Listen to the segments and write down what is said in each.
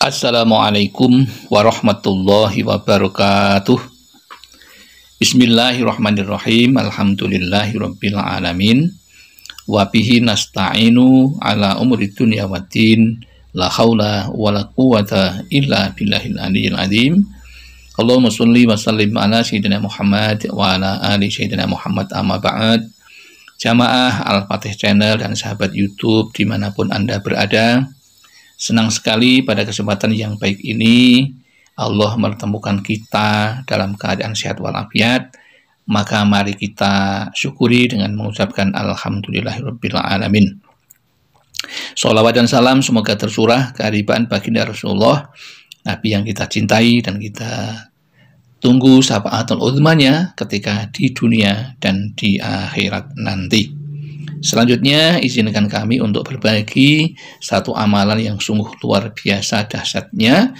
Assalamualaikum warahmatullahi wabarakatuh. Bismillahirrahmanirrahim. Alhamdulillahirabbil alamin. Wa bihi nasta'inu ala umuri dunya waddin. La haula wala quwata illa billahil aliyil azim. Allahumma shalli wa sallim ala sayyidina Muhammad wa ala ali sayyidina Muhammad amma ba'd. Jamaah Al-Fatih Channel dan sahabat YouTube dimanapun Anda berada, Senang sekali pada kesempatan yang baik ini Allah menemukan kita dalam keadaan sehat walafiat. Maka mari kita syukuri dengan mengucapkan alhamdulillahirabbil Salawat dan salam semoga tersurah kearifan baginda Rasulullah, Nabi yang kita cintai dan kita tunggu sahabat atau ketika di dunia dan di akhirat nanti. Selanjutnya, izinkan kami untuk berbagi satu amalan yang sungguh luar biasa dahsyatnya,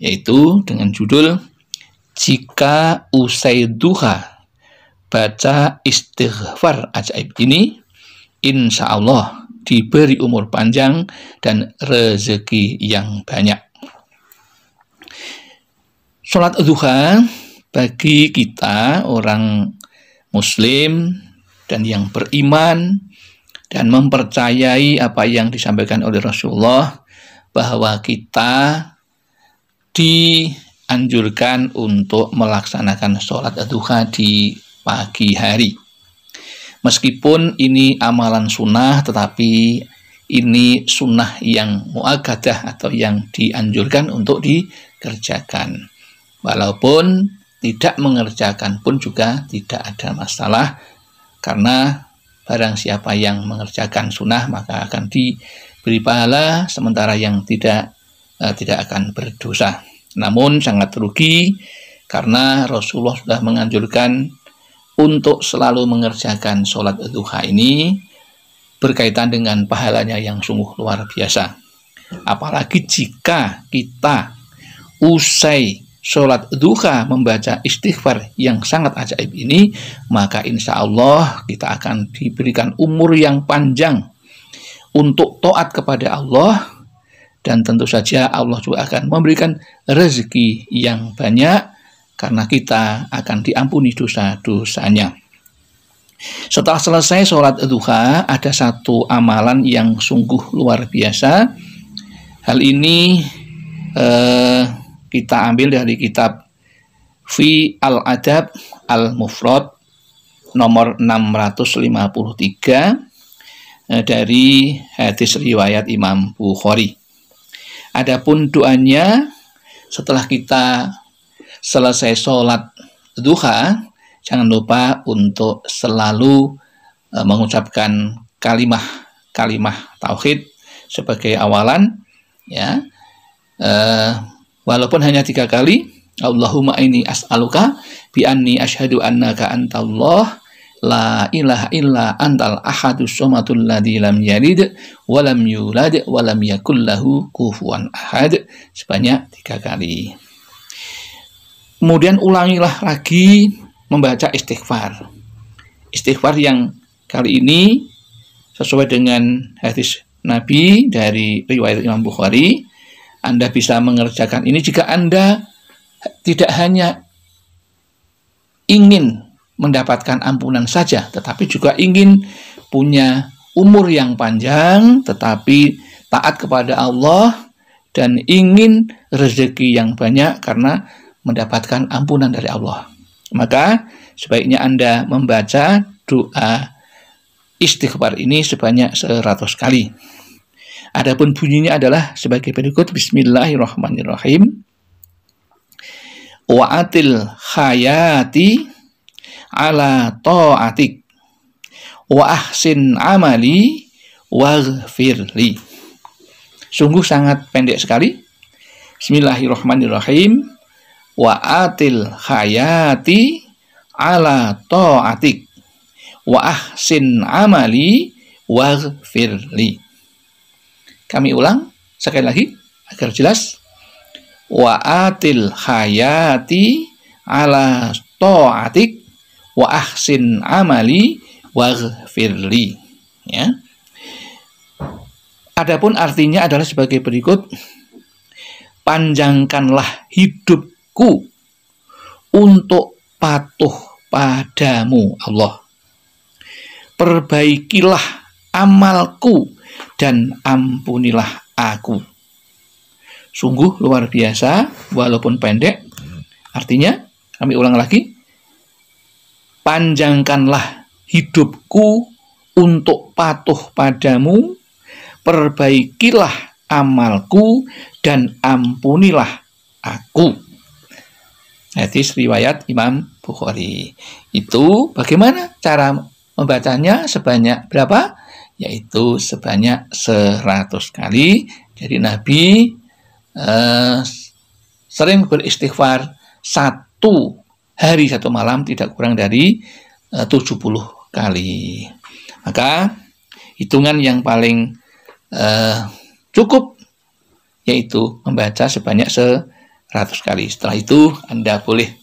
yaitu dengan judul Jika Usai Duha Baca Istighfar Ajaib ini, insya Allah diberi umur panjang dan rezeki yang banyak. Sholat duha bagi kita orang muslim dan yang beriman dan mempercayai apa yang disampaikan oleh Rasulullah bahwa kita dianjurkan untuk melaksanakan sholat duha di pagi hari. Meskipun ini amalan sunnah, tetapi ini sunnah yang muagadah atau yang dianjurkan untuk dikerjakan. Walaupun tidak mengerjakan pun juga tidak ada masalah karena barang siapa yang mengerjakan sunnah maka akan diberi pahala sementara yang tidak eh, tidak akan berdosa namun sangat rugi karena Rasulullah sudah menganjurkan untuk selalu mengerjakan sholat duha ini berkaitan dengan pahalanya yang sungguh luar biasa apalagi jika kita usai sholat duha membaca istighfar yang sangat ajaib ini, maka insya Allah kita akan diberikan umur yang panjang untuk toat kepada Allah dan tentu saja Allah juga akan memberikan rezeki yang banyak karena kita akan diampuni dosa-dosanya. Setelah selesai sholat duha, ada satu amalan yang sungguh luar biasa. Hal ini eh, kita ambil dari kitab Fi Al-Adab Al-Mufrad nomor 653 eh, dari hadis riwayat Imam Bukhari. Adapun doanya setelah kita selesai sholat duha, jangan lupa untuk selalu eh, mengucapkan kalimah-kalimah tauhid sebagai awalan ya. Eh, walaupun hanya tiga kali Allahumma ini as'aluka bi anni asyhadu annaka antallah la ilaha illa antal ahadu somatul ladhi lam yalid walam yulad walam yakul lahu kufuwan ahad sebanyak tiga kali kemudian ulangilah lagi membaca istighfar istighfar yang kali ini sesuai dengan hadis Nabi dari riwayat Imam Bukhari anda bisa mengerjakan ini jika Anda tidak hanya ingin mendapatkan ampunan saja, tetapi juga ingin punya umur yang panjang, tetapi taat kepada Allah dan ingin rezeki yang banyak karena mendapatkan ampunan dari Allah. Maka sebaiknya Anda membaca doa istighfar ini sebanyak seratus kali. Adapun bunyinya adalah sebagai berikut Bismillahirrahmanirrahim. Wa'atil khayati ala ta'atik wa ahsin amali waghfirli. Sungguh sangat pendek sekali. Bismillahirrahmanirrahim. Wa'atil khayati ala ta'atik wa ahsin amali waghfirli. Kami ulang sekali lagi agar jelas. Wa atil hayati ala ta'atik wa ahsin amali waghfirli. Ya. Adapun artinya adalah sebagai berikut. Panjangkanlah hidupku untuk patuh padamu Allah. Perbaikilah amalku dan ampunilah aku. Sungguh luar biasa, walaupun pendek. Artinya, kami ulang lagi. Panjangkanlah hidupku untuk patuh padamu, perbaikilah amalku, dan ampunilah aku. Hadis riwayat Imam Bukhari. Itu bagaimana cara membacanya sebanyak berapa? yaitu sebanyak 100 kali. Jadi Nabi eh, sering beristighfar satu hari satu malam tidak kurang dari eh, 70 kali. Maka hitungan yang paling eh, cukup yaitu membaca sebanyak 100 kali. Setelah itu Anda boleh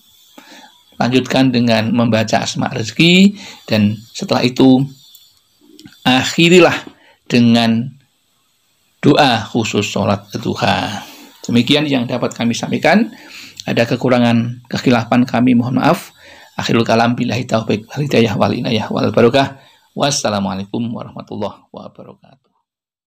lanjutkan dengan membaca asma rezeki dan setelah itu akhirilah dengan doa khusus sholat duha. Demikian yang dapat kami sampaikan. Ada kekurangan, kekhilafan kami mohon maaf. Akhirul kalam bila taufik wal hidayah wal inayah wal barokah. Wassalamualaikum warahmatullahi wabarakatuh.